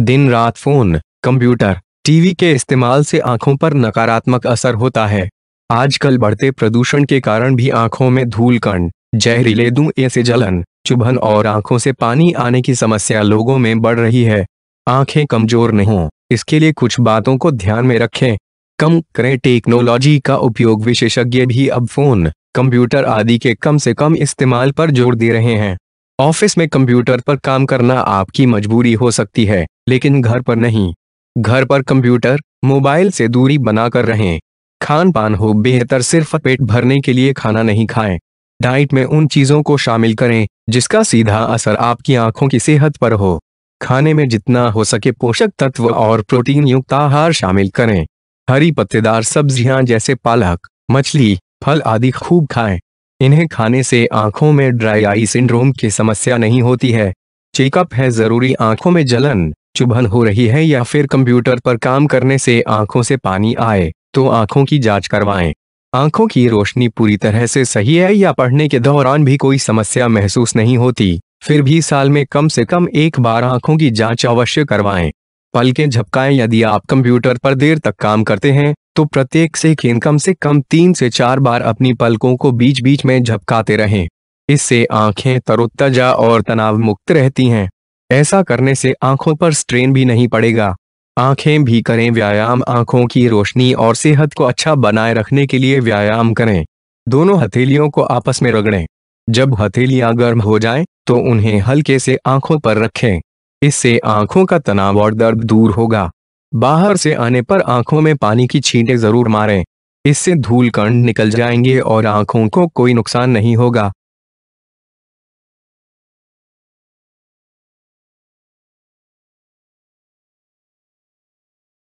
दिन रात phone computer TV के इस्तेमाल से आंखों पर नकारात्मक असर होता है आजकल बढ़ते प्रदूषण के कारण भी आंखों में धूल कण जहरीले दू ऐसे जलन चुभन और आंखों से पानी आने की समस्या लोगों में बढ़ रही है आंखें कमजोर नहीं हों इसके लिए कुछ बातों को ध्यान में रखें कम करें टेक्नोलॉजी का उपयोग विशेषज्ञ भी अब फोन कंप्यूटर आदि के कम से कम इस्तेमाल पर जोर दे रहे हैं ऑफिस में कंप्यूटर पर काम करना आपकी मजबूरी हो सकती है लेकिन घर पर नहीं घर पर कंप्यूटर मोबाइल से दूरी बनाकर रहें खान पान हो बेहतर सिर्फ पेट भरने के लिए खाना नहीं खाएं डाइट में उन चीजों को शामिल करें जिसका सीधा असर आपकी आंखों की सेहत पर हो खाने में जितना हो सके पोषक तत्व और प्रोटीन युक्त आहार शामिल करें हरी पत्तेदार सब्जियां जैसे पालक मछली फल आदि खूब खाएं इन्हें खाने से आंखों में ड्राई आई सिंड्रोम की समस्या नहीं होती है चेकअप है जरूरी आंखों में जलन चुभन हो रही है या फिर कंप्यूटर पर काम करने से आंखों से पानी आए तो आंखों की जांच करवाएं। आंखों की रोशनी पूरी तरह से सही है या पढ़ने के दौरान भी कोई समस्या महसूस नहीं होती फिर भी साल में कम से कम एक बार आंखों की जांच अवश्य करवाएं। पल के झपकाएं यदि आप कंप्यूटर पर देर तक काम करते हैं तो प्रत्येक सेकेंड कम से कम तीन से चार बार अपनी पलकों को बीच बीच में झपकाते रहें इससे आंखें तरोताजा और तनाव मुक्त रहती हैं ऐसा करने से आंखों पर स्ट्रेन भी नहीं पड़ेगा आंखें भी करें व्यायाम आंखों की रोशनी और सेहत को अच्छा बनाए रखने के लिए व्यायाम करें दोनों हथेलियों को आपस में रगड़ें जब हथेलियां गर्म हो जाएं, तो उन्हें हल्के से आंखों पर रखें इससे आंखों का तनाव और दर्द दूर होगा बाहर से आने पर आंखों में पानी की छींटे जरूर मारें इससे धूल कण निकल जाएंगे और आंखों को कोई नुकसान नहीं होगा